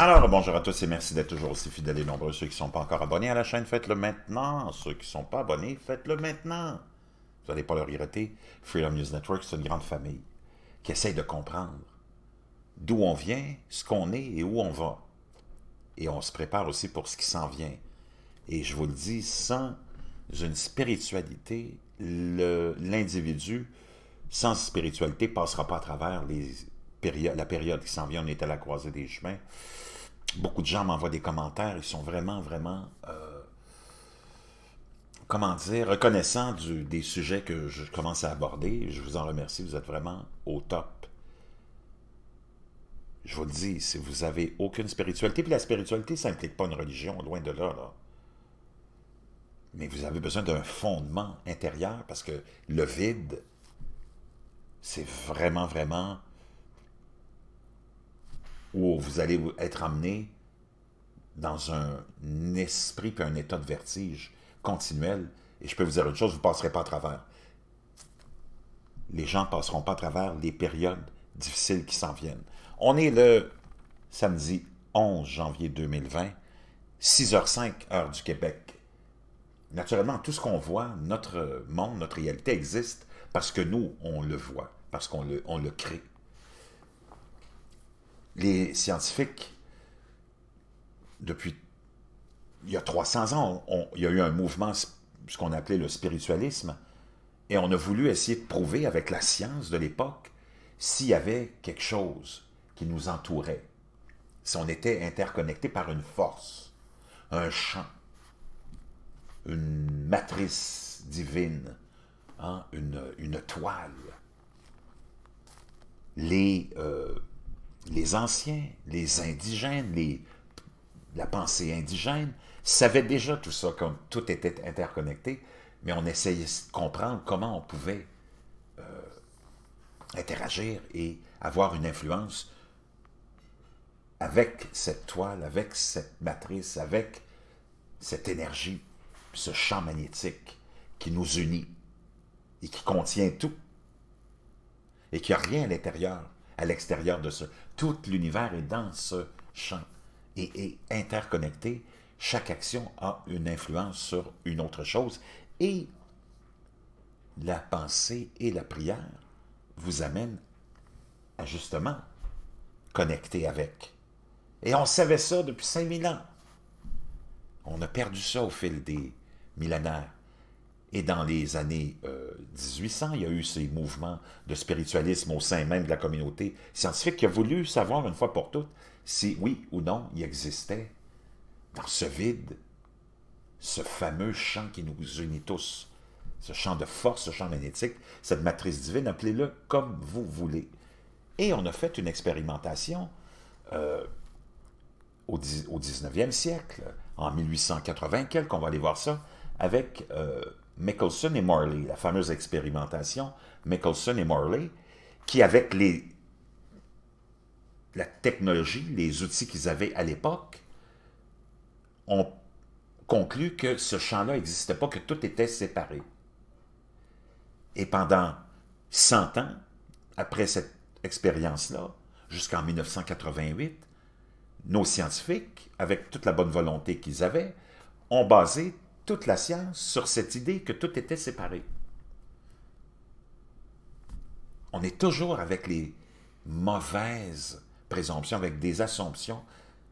Alors, bonjour à tous et merci d'être toujours aussi fidèles et nombreux. Ceux qui ne sont pas encore abonnés à la chaîne, faites-le maintenant. Ceux qui ne sont pas abonnés, faites-le maintenant. Vous n'allez pas le regretter. Freedom News Network, c'est une grande famille qui essaie de comprendre d'où on vient, ce qu'on est et où on va. Et on se prépare aussi pour ce qui s'en vient. Et je vous le dis, sans une spiritualité, l'individu, sans spiritualité, passera pas à travers les la période qui s'en vient, on est à la croisée des chemins. Beaucoup de gens m'envoient des commentaires. Ils sont vraiment, vraiment, euh, comment dire, reconnaissants des sujets que je commence à aborder. Je vous en remercie. Vous êtes vraiment au top. Je vous le dis, si vous avez aucune spiritualité, puis la spiritualité, ça n'implique pas une religion, loin de là, là. Mais vous avez besoin d'un fondement intérieur parce que le vide, c'est vraiment, vraiment où vous allez être amené dans un esprit puis un état de vertige continuel. Et je peux vous dire autre chose, vous ne passerez pas à travers. Les gens ne passeront pas à travers les périodes difficiles qui s'en viennent. On est le samedi 11 janvier 2020, 6h05, heure du Québec. Naturellement, tout ce qu'on voit, notre monde, notre réalité existe parce que nous, on le voit, parce qu'on le, le crée les scientifiques, depuis il y a 300 ans, il y a eu un mouvement, ce qu'on appelait le spiritualisme, et on a voulu essayer de prouver avec la science de l'époque s'il y avait quelque chose qui nous entourait, si on était interconnecté par une force, un champ, une matrice divine, hein, une, toile. Les, euh, les anciens, les indigènes, la pensée indigène, savaient déjà tout ça, comme tout était interconnecté, mais on essayait de comprendre comment on pouvait euh, interagir et avoir une influence avec cette toile, avec cette matrice, avec cette énergie, ce champ magnétique qui nous unit et qui contient tout et qui n'a a rien à l'intérieur, à l'extérieur de ce tout l'univers est dans ce champ et est interconnecté. Chaque action a une influence sur une autre chose et la pensée et la prière vous amènent à justement connecter avec. Et on savait ça depuis 5000 ans. On a perdu ça au fil des millénaires. Et dans les années 1800, euh, il y a eu ces mouvements de spiritualisme au sein même de la communauté scientifique qui a voulu savoir une fois pour toutes si oui ou non il existait dans ce vide ce fameux champ qui nous unit tous, ce champ de force, ce champ magnétique, cette matrice divine, appelez-le comme vous voulez. Et on a fait une expérimentation euh, au, au 19e siècle, en 1880, quelque, on va aller voir ça, avec... Euh, Mickelson et Morley, la fameuse expérimentation Mickelson et Morley, qui avec les, la technologie, les outils qu'ils avaient à l'époque, ont conclu que ce champ-là n'existait pas, que tout était séparé. Et pendant 100 ans, après cette expérience-là, jusqu'en 1988, nos scientifiques, avec toute la bonne volonté qu'ils avaient, ont basé toute la science sur cette idée que tout était séparé. On est toujours avec les mauvaises présomptions, avec des assumptions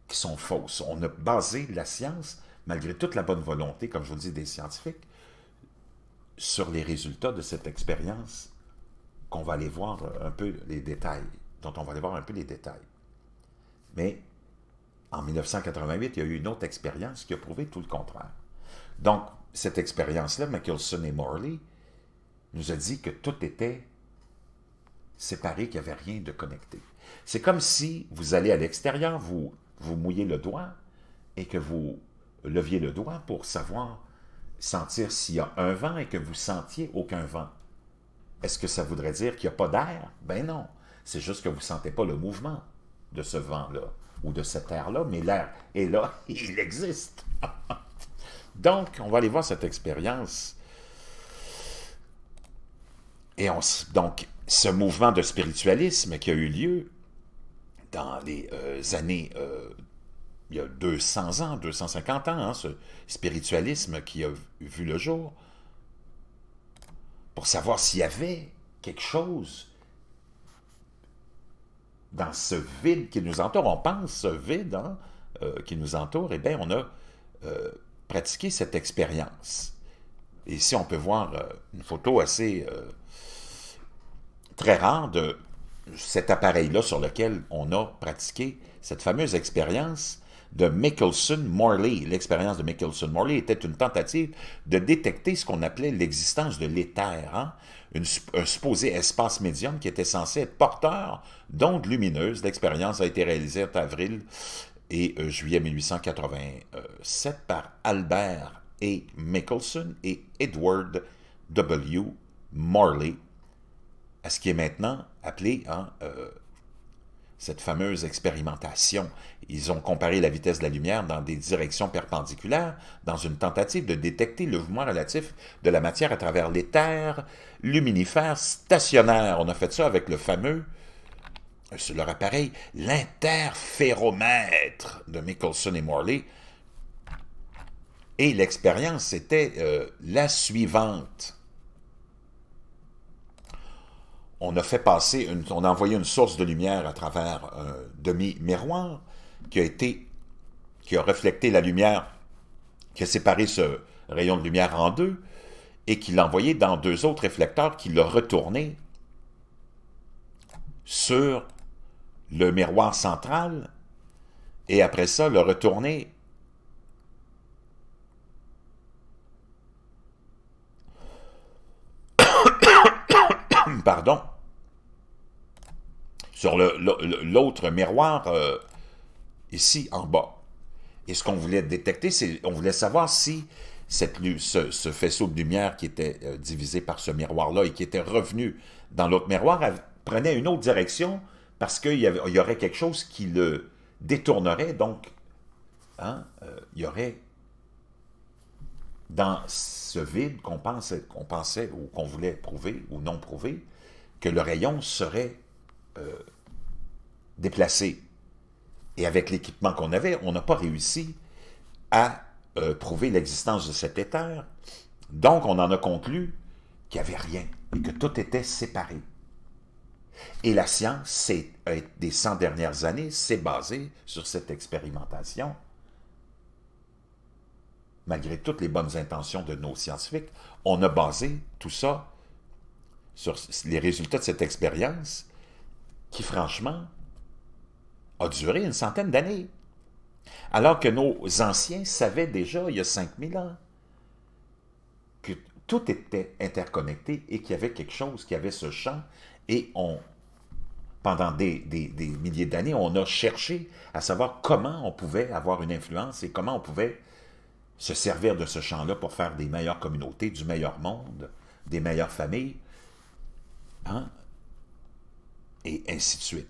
qui sont fausses. On a basé la science, malgré toute la bonne volonté, comme je vous le dis, des scientifiques, sur les résultats de cette expérience qu'on va aller voir un peu les détails, dont on va aller voir un peu les détails. Mais en 1988, il y a eu une autre expérience qui a prouvé tout le contraire. Donc, cette expérience-là, McKilson et Morley, nous a dit que tout était séparé, qu'il n'y avait rien de connecté. C'est comme si vous allez à l'extérieur, vous, vous mouillez le doigt et que vous leviez le doigt pour savoir, sentir s'il y a un vent et que vous sentiez aucun vent. Est-ce que ça voudrait dire qu'il n'y a pas d'air? Ben non, c'est juste que vous ne sentez pas le mouvement de ce vent-là ou de cet air-là, mais l'air est là, il existe. Donc, on va aller voir cette expérience. Et on, donc, ce mouvement de spiritualisme qui a eu lieu dans les euh, années, euh, il y a 200 ans, 250 ans, hein, ce spiritualisme qui a vu le jour, pour savoir s'il y avait quelque chose dans ce vide qui nous entoure. On pense ce vide hein, euh, qui nous entoure, et eh bien on a pratiquer cette expérience. Et ici, on peut voir euh, une photo assez euh, très rare de cet appareil-là sur lequel on a pratiqué cette fameuse expérience de Michelson-Morley. L'expérience de Michelson-Morley était une tentative de détecter ce qu'on appelait l'existence de l'éther, hein. un supposé espace médium qui était censé être porteur d'ondes lumineuses. L'expérience a été réalisée en avril et euh, juillet 1887 par Albert A. Mickelson et Edward W. Morley, à ce qui est maintenant appelé hein, euh, cette fameuse expérimentation. Ils ont comparé la vitesse de la lumière dans des directions perpendiculaires dans une tentative de détecter le mouvement relatif de la matière à travers l'éther luminifère stationnaire. On a fait ça avec le fameux sur leur appareil l'interféromètre de Michelson et Morley. Et l'expérience était euh, la suivante. On a fait passer, on a envoyé une source de lumière à travers un demi-miroir qui a été, qui a reflecté la lumière, qui a séparé ce rayon de lumière en deux et qui l'a envoyé dans deux autres réflecteurs qui l'ont retourné sur le miroir central et après ça, le retourner. Pardon. Sur l'autre miroir euh, ici en bas. Et ce qu'on voulait détecter, c'est on voulait savoir si cette, ce, faisceau de lumière qui était euh, divisé par ce miroir-là et qui était revenu dans l'autre miroir prenait une autre direction parce qu'il y, aurait quelque chose qui le détournerait, donc hein, euh, il y aurait dans ce vide qu'on pensait, pensait, ou qu'on voulait prouver ou non prouver, que le rayon serait euh, déplacé. Et avec l'équipement qu'on avait, on n'a pas réussi à euh, prouver l'existence de cet éther. Donc, on en a conclu qu'il n'y avait rien et que tout était séparé. Et la science euh, des 100 dernières années s'est basée sur cette expérimentation. Malgré toutes les bonnes intentions de nos scientifiques, on a basé tout ça sur les résultats de cette expérience qui, franchement, a duré une centaine d'années. Alors que nos anciens savaient déjà, il y a 5000 ans, que tout était interconnecté et qu'il y avait quelque chose qui avait ce champ et on pendant des, milliers d'années, on a cherché à savoir comment on pouvait avoir une influence et comment on pouvait se servir de ce champ-là pour faire des meilleures communautés, du meilleur monde, des meilleures familles, hein, et ainsi de suite.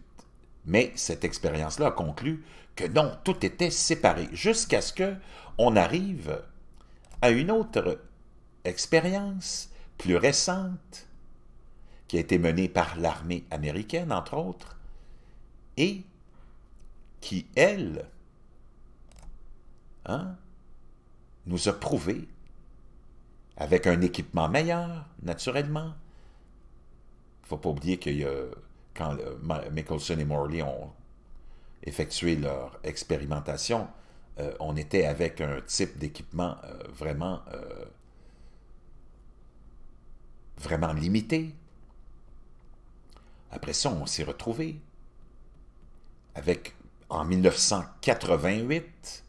Mais cette expérience-là a conclu que non, tout était séparé, jusqu'à ce que on arrive à une autre expérience plus récente qui a été menée par l'armée américaine, entre autres, et qui, elle, hein, nous a prouvé, avec un équipement meilleur, naturellement, il ne faut pas oublier que y quand Mickelson et Morley ont effectué leur expérimentation, euh, on était avec un type d'équipement euh, vraiment, euh, vraiment limité, après ça, on s'est retrouvé avec, en 1988,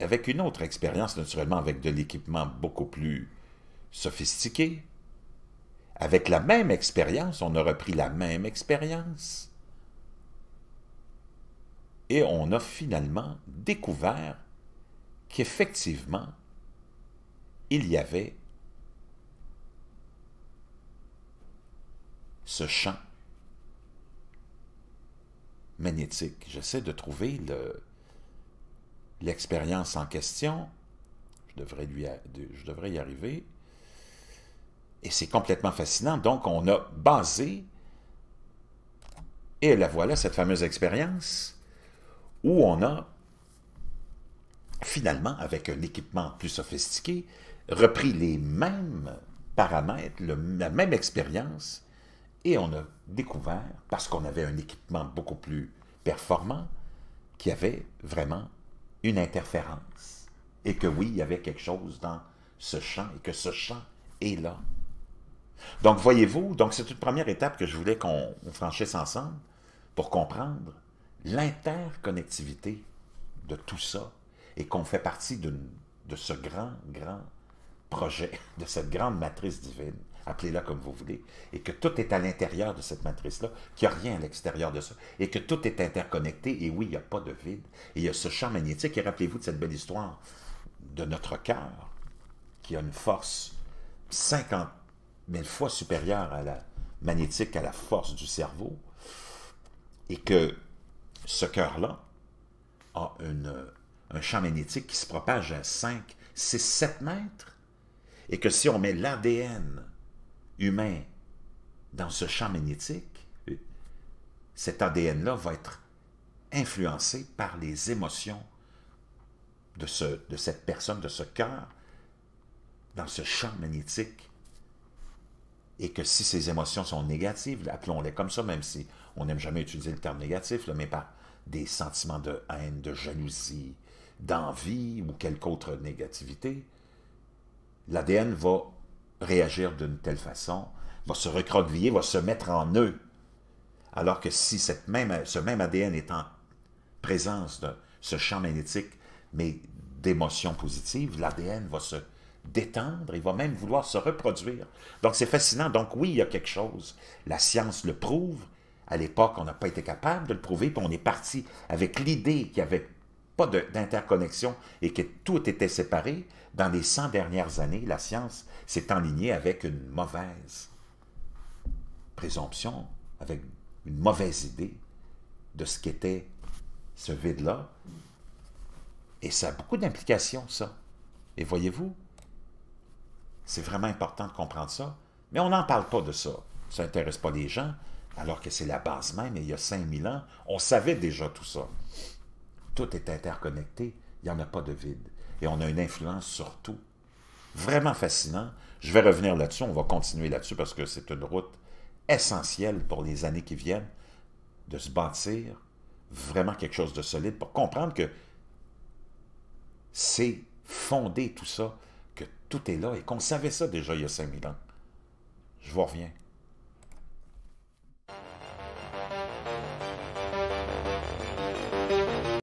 avec une autre expérience, naturellement, avec de l'équipement beaucoup plus sophistiqué. Avec la même expérience, on a repris la même expérience. Et on a finalement découvert qu'effectivement, il y avait ce champ magnétique. J'essaie de trouver l'expérience en question. Je devrais, je devrais y arriver. Et c'est complètement fascinant. Donc, on a basé, et la voilà, cette fameuse expérience, où on a finalement, avec un équipement plus sophistiqué, repris les mêmes paramètres, la même expérience, et on a découvert, parce qu'on avait un équipement beaucoup plus performant, qu'il y avait vraiment une interférence et que oui, il y avait quelque chose dans ce champ et que ce champ est là. Donc, voyez-vous, donc c'est une première étape que je voulais qu'on franchisse ensemble pour comprendre l'interconnectivité de tout ça et qu'on fait partie de ce grand, grand projet, de cette grande matrice divine appelez-la comme vous voulez, et que tout est à l'intérieur de cette matrice-là, qu'il n'y a rien à l'extérieur de ça, et que tout est interconnecté, et oui, il n'y a pas de vide, et il y a ce champ magnétique, et rappelez-vous de cette belle histoire de notre cœur, qui a une force 50 000 fois supérieure à la magnétique, à la force du cerveau, et que ce cœur-là a un champ magnétique qui se propage à 5, 6, 7 mètres, et que si on met l'ADN humain dans ce champ magnétique, cet ADN-là va être influencé par les émotions de, ce, de cette personne, de ce cœur, dans ce champ magnétique. Et que si ces émotions sont négatives, appelons-les comme ça, même si on n'aime jamais utiliser le terme négatif, mais pas des sentiments de haine, de jalousie, d'envie ou quelque autre négativité, l'ADN va réagir d'une telle façon, va se recroqueviller, va se mettre en eux. Alors que si cette même, ce même ADN est en présence de ce champ magnétique, mais d'émotions positives, l'ADN va se détendre, il va même vouloir se reproduire. Donc c'est fascinant. Donc oui, il y a quelque chose. La science le prouve. À l'époque, on n'a pas été capable de le prouver, puis on est parti avec l'idée qu'il y avait d'interconnexion et que tout était séparé, dans les 100 dernières années, la science s'est enlignée avec une mauvaise présomption, avec une mauvaise idée de ce qu'était ce vide-là. Et ça a beaucoup d'implications, ça. Et voyez-vous, c'est vraiment important de comprendre ça, mais on n'en parle pas de ça. Ça n'intéresse pas les gens, alors que c'est la base même, et il y a 5000 ans, on savait déjà tout ça. Tout est interconnecté. Il n'y en a pas de vide. Et on a une influence sur tout. Vraiment fascinant. Je vais revenir là-dessus. On va continuer là-dessus parce que c'est une route essentielle pour les années qui viennent de se bâtir vraiment quelque chose de solide pour comprendre que c'est fondé tout ça, que tout est là et qu'on savait ça déjà il y a 5000 ans. Je vous reviens.